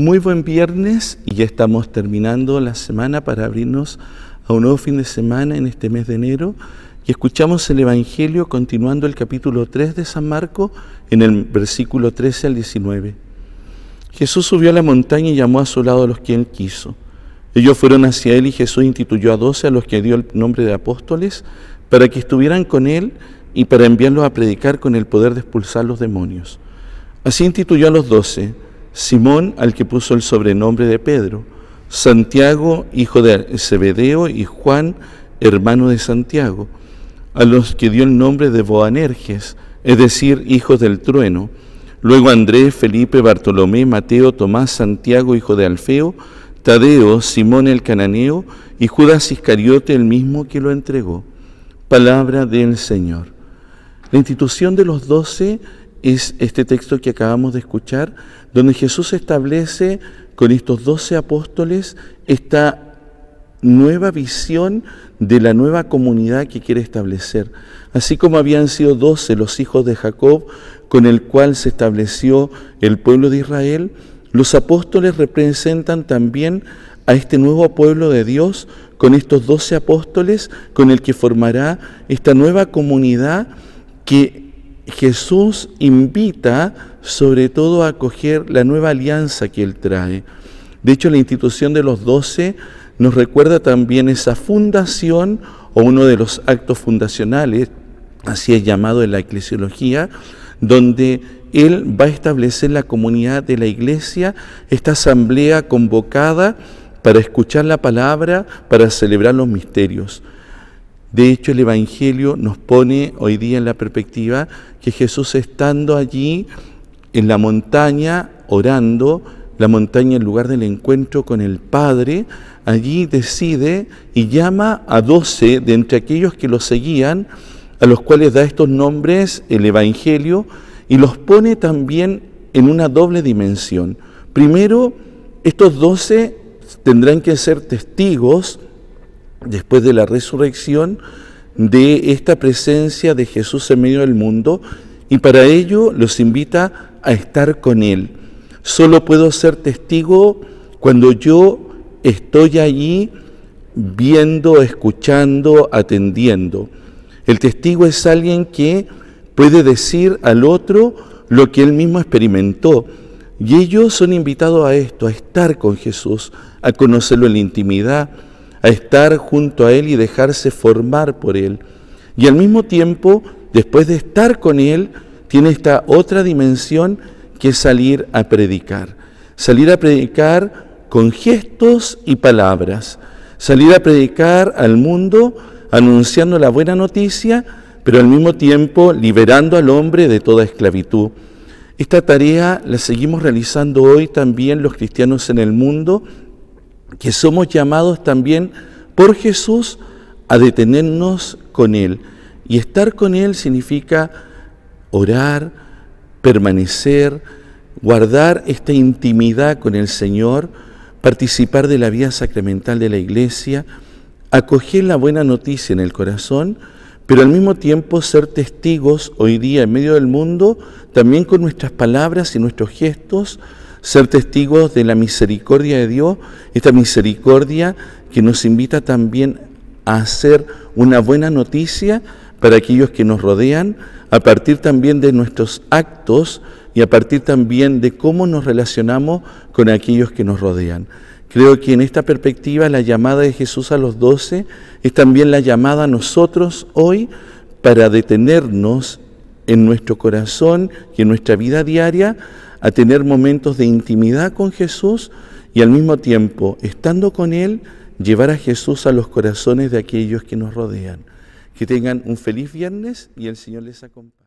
Muy buen viernes y ya estamos terminando la semana para abrirnos a un nuevo fin de semana en este mes de enero y escuchamos el Evangelio continuando el capítulo 3 de San Marco en el versículo 13 al 19. Jesús subió a la montaña y llamó a su lado a los que él quiso. Ellos fueron hacia él y Jesús instituyó a doce a los que dio el nombre de apóstoles para que estuvieran con él y para enviarlos a predicar con el poder de expulsar los demonios. Así instituyó a los doce Simón, al que puso el sobrenombre de Pedro, Santiago, hijo de Zebedeo, y Juan, hermano de Santiago, a los que dio el nombre de Boanerges, es decir, hijos del trueno, luego Andrés, Felipe, Bartolomé, Mateo, Tomás, Santiago, hijo de Alfeo, Tadeo, Simón el cananeo, y Judas Iscariote, el mismo que lo entregó. Palabra del Señor. La institución de los doce es este texto que acabamos de escuchar, donde Jesús establece con estos doce apóstoles esta nueva visión de la nueva comunidad que quiere establecer. Así como habían sido doce los hijos de Jacob, con el cual se estableció el pueblo de Israel, los apóstoles representan también a este nuevo pueblo de Dios, con estos doce apóstoles, con el que formará esta nueva comunidad que Jesús invita sobre todo a acoger la nueva alianza que Él trae. De hecho, la institución de los doce nos recuerda también esa fundación o uno de los actos fundacionales, así es llamado en la eclesiología, donde Él va a establecer la comunidad de la iglesia, esta asamblea convocada para escuchar la palabra, para celebrar los misterios. De hecho, el Evangelio nos pone hoy día en la perspectiva que Jesús estando allí en la montaña, orando, la montaña en lugar del encuentro con el Padre, allí decide y llama a doce de entre aquellos que lo seguían, a los cuales da estos nombres el Evangelio, y los pone también en una doble dimensión. Primero, estos doce tendrán que ser testigos después de la resurrección, de esta presencia de Jesús en medio del mundo y para ello los invita a estar con Él. Solo puedo ser testigo cuando yo estoy allí viendo, escuchando, atendiendo. El testigo es alguien que puede decir al otro lo que él mismo experimentó. Y ellos son invitados a esto, a estar con Jesús, a conocerlo en la intimidad, a estar junto a Él y dejarse formar por Él. Y al mismo tiempo, después de estar con Él, tiene esta otra dimensión que es salir a predicar. Salir a predicar con gestos y palabras. Salir a predicar al mundo anunciando la buena noticia, pero al mismo tiempo liberando al hombre de toda esclavitud. Esta tarea la seguimos realizando hoy también los cristianos en el mundo que somos llamados también por Jesús a detenernos con Él. Y estar con Él significa orar, permanecer, guardar esta intimidad con el Señor, participar de la vida sacramental de la iglesia, acoger la buena noticia en el corazón, pero al mismo tiempo ser testigos hoy día en medio del mundo, también con nuestras palabras y nuestros gestos, ser testigos de la misericordia de Dios, esta misericordia que nos invita también a hacer una buena noticia para aquellos que nos rodean, a partir también de nuestros actos y a partir también de cómo nos relacionamos con aquellos que nos rodean. Creo que en esta perspectiva la llamada de Jesús a los doce es también la llamada a nosotros hoy para detenernos en nuestro corazón y en nuestra vida diaria a tener momentos de intimidad con Jesús y al mismo tiempo, estando con Él, llevar a Jesús a los corazones de aquellos que nos rodean. Que tengan un feliz viernes y el Señor les acompañe.